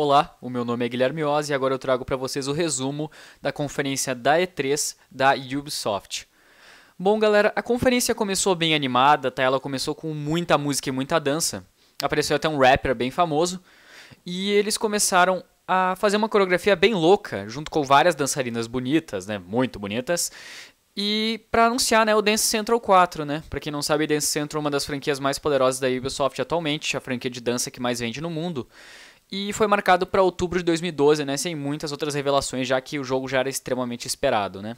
Olá, o meu nome é Guilherme Oz e agora eu trago para vocês o resumo da conferência da E3 da Ubisoft. Bom, galera, a conferência começou bem animada, tá? Ela começou com muita música e muita dança. Apareceu até um rapper bem famoso e eles começaram a fazer uma coreografia bem louca, junto com várias dançarinas bonitas, né? Muito bonitas. E para anunciar, né, o Dance Central 4, né? Para quem não sabe, Dance Central é uma das franquias mais poderosas da Ubisoft atualmente, a franquia de dança que mais vende no mundo e foi marcado para outubro de 2012, né, sem muitas outras revelações, já que o jogo já era extremamente esperado. Né.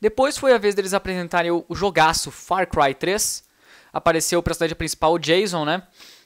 Depois foi a vez deles apresentarem o jogaço Far Cry 3. Apareceu o personagem principal, o Jason, né?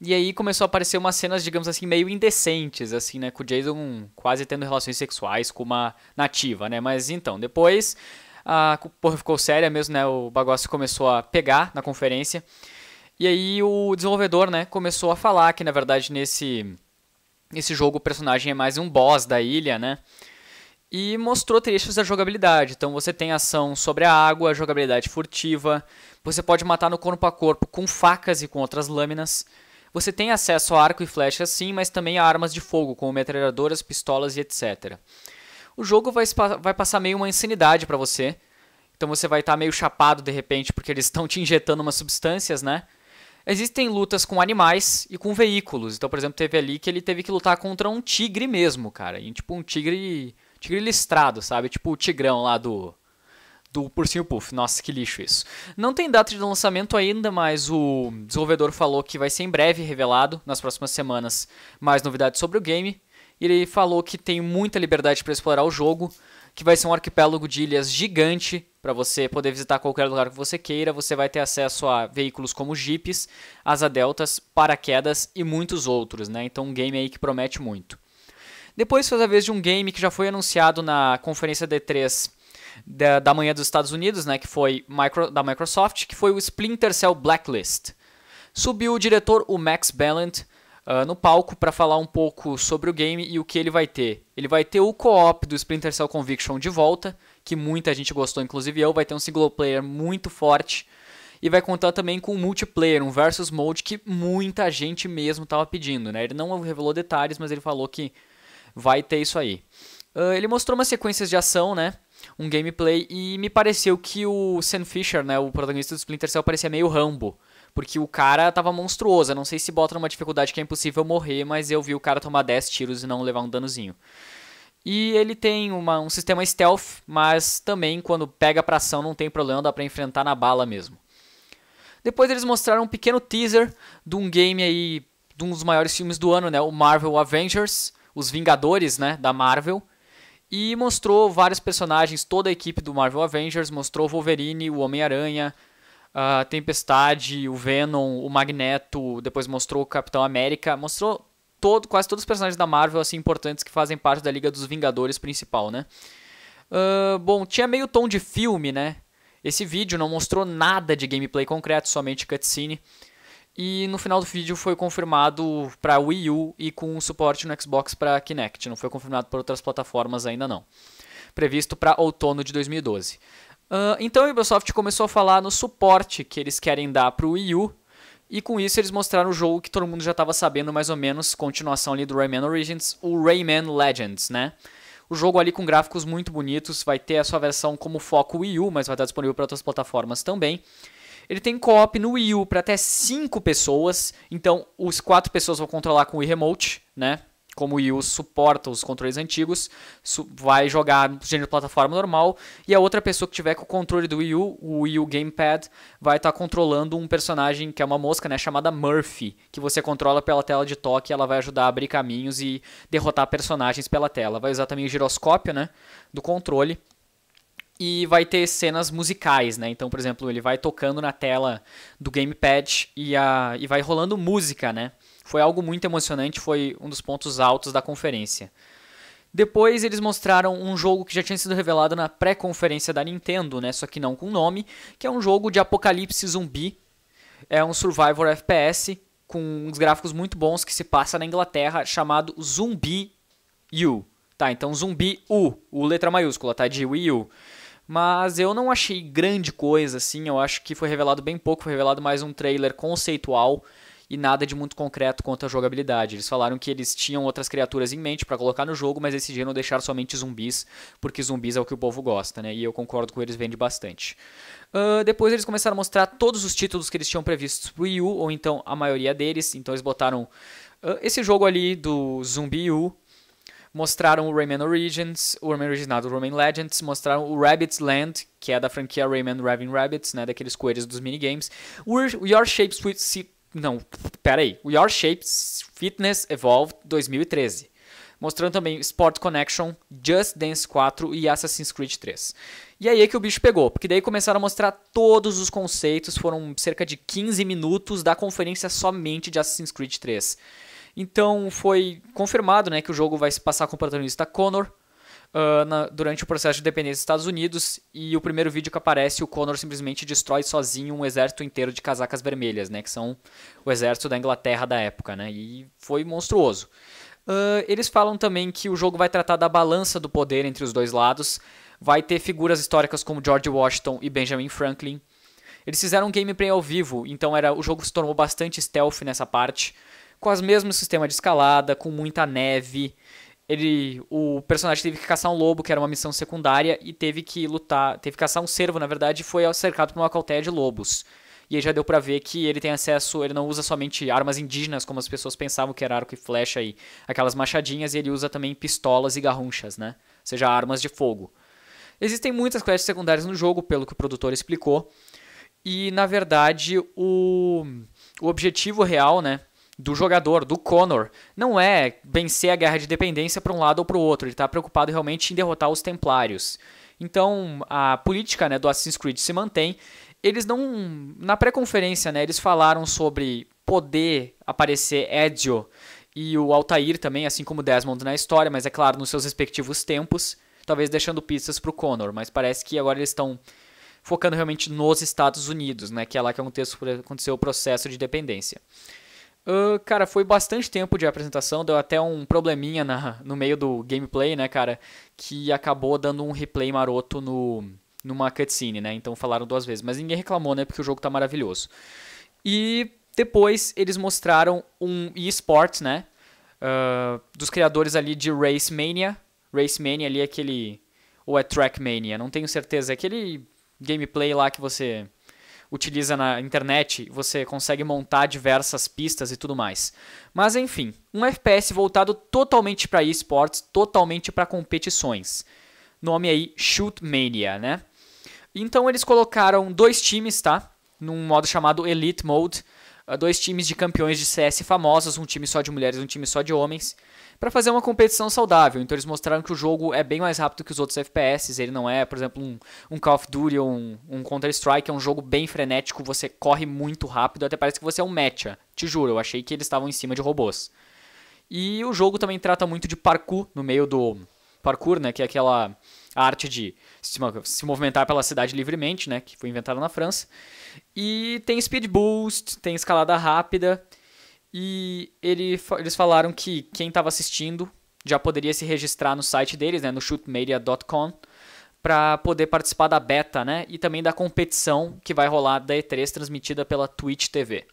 E aí começou a aparecer umas cenas, digamos assim, meio indecentes, assim, né? Com o Jason quase tendo relações sexuais com uma nativa, né? Mas então, depois a porra ficou séria mesmo, né? O bagulho começou a pegar na conferência. E aí o desenvolvedor, né, começou a falar que, na verdade, nesse Nesse jogo o personagem é mais um boss da ilha, né? E mostrou trechos da jogabilidade. Então você tem ação sobre a água, jogabilidade furtiva, você pode matar no corpo a corpo com facas e com outras lâminas. Você tem acesso a arco e flecha sim, mas também a armas de fogo, como metralhadoras, pistolas e etc. O jogo vai, vai passar meio uma insanidade para você. Então você vai estar tá meio chapado de repente, porque eles estão te injetando umas substâncias, né? Existem lutas com animais e com veículos. Então, por exemplo, teve ali que ele teve que lutar contra um tigre mesmo, cara. E, tipo um tigre. Tigre listrado, sabe? Tipo o tigrão lá do. Do Ursinho Puff. Nossa, que lixo isso. Não tem data de lançamento ainda, mas o desenvolvedor falou que vai ser em breve revelado, nas próximas semanas, mais novidades sobre o game. E ele falou que tem muita liberdade para explorar o jogo que vai ser um arquipélago de ilhas gigante para você poder visitar qualquer lugar que você queira. Você vai ter acesso a veículos como jipes, asa deltas, paraquedas e muitos outros, né? Então um game aí que promete muito. Depois faz a vez de um game que já foi anunciado na conferência D3 da, da manhã dos Estados Unidos, né, que foi micro, da Microsoft, que foi o Splinter Cell Blacklist. Subiu o diretor o Max Ballant, ah, no palco para falar um pouco sobre o game e o que ele vai ter. Ele vai ter o co-op do Splinter Cell Conviction de volta, que muita gente gostou, inclusive eu. Vai ter um single player muito forte. E vai contar também com um multiplayer, um versus mode que muita gente mesmo estava pedindo. Né? Ele não revelou detalhes, mas ele falou que vai ter isso aí. Uh, ele mostrou umas sequências de ação, né? Um gameplay, e me pareceu que o Sam Fisher, né, o protagonista do Splinter Cell, parecia meio Rambo. Porque o cara tava monstruoso. Eu não sei se bota numa dificuldade que é impossível morrer, mas eu vi o cara tomar 10 tiros e não levar um danozinho. E ele tem uma, um sistema stealth, mas também quando pega pra ação não tem problema, dá pra enfrentar na bala mesmo. Depois eles mostraram um pequeno teaser de um game aí, de um dos maiores filmes do ano, né? O Marvel Avengers, os Vingadores, né? Da Marvel. E mostrou vários personagens, toda a equipe do Marvel Avengers, mostrou Wolverine, o Homem-Aranha, a ah, Tempestade, o Venom, o Magneto, depois mostrou o Capitão América, mostrou todo, quase todos os personagens da Marvel assim importantes que fazem parte da Liga dos Vingadores principal, né? Uh, bom, tinha meio tom de filme, né? Esse vídeo não mostrou nada de gameplay concreto, somente cutscene. E no final do vídeo foi confirmado para Wii U e com suporte no Xbox para Kinect. Não foi confirmado para outras plataformas ainda não previsto para outono de 2012. Uh, então a Ubisoft começou a falar no suporte que eles querem dar para o Wii U, e com isso eles mostraram o jogo que todo mundo já estava sabendo mais ou menos, continuação ali do Rayman Origins, o Rayman Legends, né? O jogo ali com gráficos muito bonitos, vai ter a sua versão como foco Wii U, mas vai estar disponível para outras plataformas também. Ele tem co-op no Wii U para até 5 pessoas, então os 4 pessoas vão controlar com o Wii Remote, né? como o Wii U suporta os controles antigos, vai jogar gênero plataforma normal, e a outra pessoa que tiver com o controle do Wii U, o Wii U Gamepad, vai estar tá controlando um personagem que é uma mosca, né, chamada Murphy, que você controla pela tela de toque, ela vai ajudar a abrir caminhos e derrotar personagens pela tela. Vai usar também o giroscópio, né, do controle e vai ter cenas musicais, né? Então, por exemplo, ele vai tocando na tela do gamepad e, a, e vai rolando música, né? Foi algo muito emocionante, foi um dos pontos altos da conferência. Depois eles mostraram um jogo que já tinha sido revelado na pré-conferência da Nintendo, né? Só que não com nome, que é um jogo de apocalipse zumbi. É um survival FPS com uns gráficos muito bons que se passa na Inglaterra, chamado Zumbi U. Tá, então Zumbi U, o letra maiúscula, tá? De Wii U. Mas eu não achei grande coisa assim, eu acho que foi revelado bem pouco, foi revelado mais um trailer conceitual e nada de muito concreto quanto à jogabilidade. Eles falaram que eles tinham outras criaturas em mente para colocar no jogo, mas decidiram deixar somente zumbis, porque zumbis é o que o povo gosta, né? E eu concordo com eles, vende bastante. Uh, depois eles começaram a mostrar todos os títulos que eles tinham previstos pro Wii U, ou então a maioria deles. Então eles botaram uh, esse jogo ali do Zumbi U, mostraram o Rayman Origins, o Rayman Originado, o Rayman Legends, mostraram o Rabbit's Land, que é da franquia Rayman Raving Rabbits, né, daqueles coelhos dos minigames, o Your Shape Sweet não, peraí. Your Shapes Fitness Evolved 2013. Mostrando também Sport Connection, Just Dance 4 e Assassin's Creed 3. E aí é que o bicho pegou, porque daí começaram a mostrar todos os conceitos, foram cerca de 15 minutos da conferência somente de Assassin's Creed 3. Então foi confirmado né, que o jogo vai se passar com o protagonista Connor, uh, na, durante o processo de independência dos Estados Unidos e o primeiro vídeo que aparece, o Connor simplesmente destrói sozinho um exército inteiro de casacas vermelhas, né, que são o exército da Inglaterra da época, né, e foi monstruoso. Uh, eles falam também que o jogo vai tratar da balança do poder entre os dois lados, vai ter figuras históricas como George Washington e Benjamin Franklin. Eles fizeram um gameplay ao vivo, então era o jogo se tornou bastante stealth nessa parte, com o mesmo sistema de escalada, com muita neve, ele o personagem teve que caçar um lobo, que era uma missão secundária, e teve que lutar, teve que caçar um cervo, na verdade, e foi cercado por uma cautela de lobos. E aí já deu para ver que ele tem acesso, ele não usa somente armas indígenas, como as pessoas pensavam que era arco e flecha e aquelas machadinhas, e ele usa também pistolas e garrunchas, né? Ou seja, armas de fogo. Existem muitas quests secundárias no jogo, pelo que o produtor explicou. E na verdade, o, o objetivo real, né, do jogador, do Connor. Não é vencer a guerra de dependência para um lado ou para o outro. Ele está preocupado realmente em derrotar os Templários. Então a política né, do Assassin's Creed se mantém. Eles não. Na pré-conferência, né, eles falaram sobre poder aparecer Ezio e o Altair também, assim como Desmond na história, mas é claro, nos seus respectivos tempos, talvez deixando pistas para o Connor, mas parece que agora eles estão focando realmente nos Estados Unidos, né, que é lá que aconteceu, aconteceu o processo de dependência. Uh, cara, foi bastante tempo de apresentação, deu até um probleminha na, no meio do gameplay, né, cara? Que acabou dando um replay maroto no, numa cutscene, né? Então falaram duas vezes, mas ninguém reclamou, né? Porque o jogo tá maravilhoso. E depois eles mostraram um eSports, né? Uh, dos criadores ali de Race Mania. Race Mania ali é aquele. Ou é Track Mania, não tenho certeza. É aquele gameplay lá que você utiliza na internet, você consegue montar diversas pistas e tudo mais. Mas enfim, um FPS voltado totalmente para esportes, totalmente para competições. Nome aí Shoot Mania, né? Então eles colocaram dois times, tá? Num modo chamado Elite Mode dois times de campeões de CS famosos, um time só de mulheres e um time só de homens, para fazer uma competição saudável. Então eles mostraram que o jogo é bem mais rápido que os outros FPS, ele não é, por exemplo, um, um Call of Duty ou um, um Counter-Strike, é um jogo bem frenético, você corre muito rápido, até parece que você é um matcha. Te juro, eu achei que eles estavam em cima de robôs. E o jogo também trata muito de parkour no meio do parkour, né, que é aquela a arte de se movimentar pela cidade livremente, né, que foi inventada na França. E tem speed boost, tem escalada rápida. E ele, eles falaram que quem estava assistindo já poderia se registrar no site deles, né, no shootmedia.com, para poder participar da beta, né, e também da competição que vai rolar da E3 transmitida pela Twitch TV.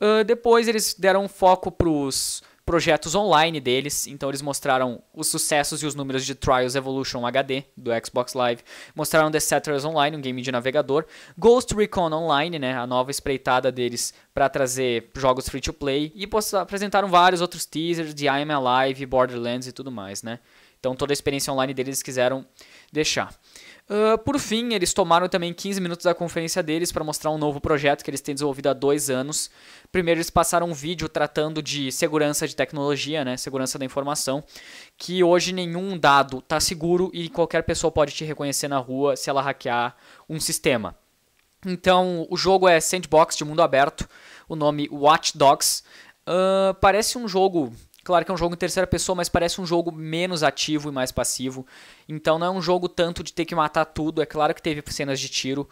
Uh, depois eles deram foco para os projetos online deles. Então eles mostraram os sucessos e os números de Trials Evolution HD do Xbox Live, mostraram The Settlers Online, um game de navegador, Ghost Recon Online, né, a nova espreitada deles para trazer jogos free to play e apresentaram vários outros teasers de I Am Alive, Borderlands e tudo mais, né? Então toda a experiência online deles quiseram deixar. Uh, por fim, eles tomaram também 15 minutos da conferência deles para mostrar um novo projeto que eles têm desenvolvido há dois anos. Primeiro, eles passaram um vídeo tratando de segurança de tecnologia, né, segurança da informação, que hoje nenhum dado está seguro e qualquer pessoa pode te reconhecer na rua se ela hackear um sistema. Então, o jogo é Sandbox de mundo aberto, o nome Watch Dogs. Uh, parece um jogo Claro que é um jogo em terceira pessoa, mas parece um jogo menos ativo e mais passivo. Então não é um jogo tanto de ter que matar tudo. É claro que teve cenas de tiro.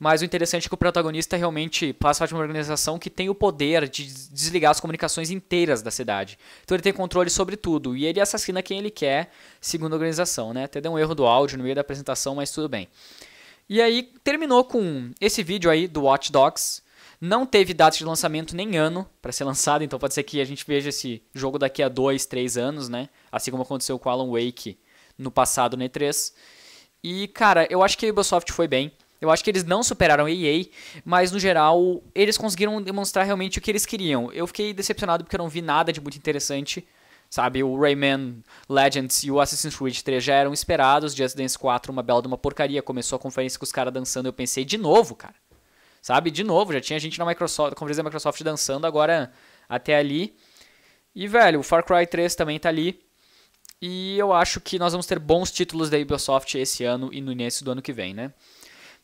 Mas o interessante é que o protagonista realmente passa parte de uma organização que tem o poder de desligar as comunicações inteiras da cidade. Então ele tem controle sobre tudo. E ele assassina quem ele quer, segundo a organização, né? Até deu um erro do áudio no meio da apresentação, mas tudo bem. E aí terminou com esse vídeo aí do Watch Dogs não teve data de lançamento nem ano para ser lançado, então pode ser que a gente veja esse jogo daqui a dois, três anos, né? Assim como aconteceu com Alan Wake no passado no E3. E, cara, eu acho que a Ubisoft foi bem. Eu acho que eles não superaram a EA, mas no geral eles conseguiram demonstrar realmente o que eles queriam. Eu fiquei decepcionado porque eu não vi nada de muito interessante, sabe? O Rayman Legends e o Assassin's Creed 3 já eram esperados, Just Dance 4, uma bela de uma porcaria. Começou a conferência com os caras dançando, eu pensei de novo, cara. Sabe? De novo, já tinha gente na Microsoft, conferência da Microsoft dançando agora até ali. E, velho, o Far Cry 3 também tá ali. E eu acho que nós vamos ter bons títulos da Ubisoft esse ano e no início do ano que vem, né?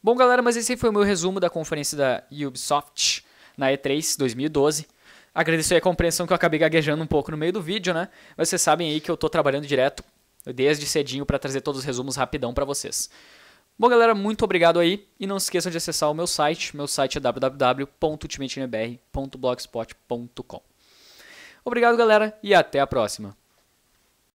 Bom, galera, mas esse foi o meu resumo da conferência da Ubisoft na E3 2012. Agradeço aí a compreensão que eu acabei gaguejando um pouco no meio do vídeo, né? Mas vocês sabem aí que eu tô trabalhando direto desde cedinho para trazer todos os resumos rapidão para vocês. Bom, galera, muito obrigado aí. E não se esqueçam de acessar o meu site. Meu site é www.ultimatenebr.blogspot.com. Obrigado, galera, e até a próxima.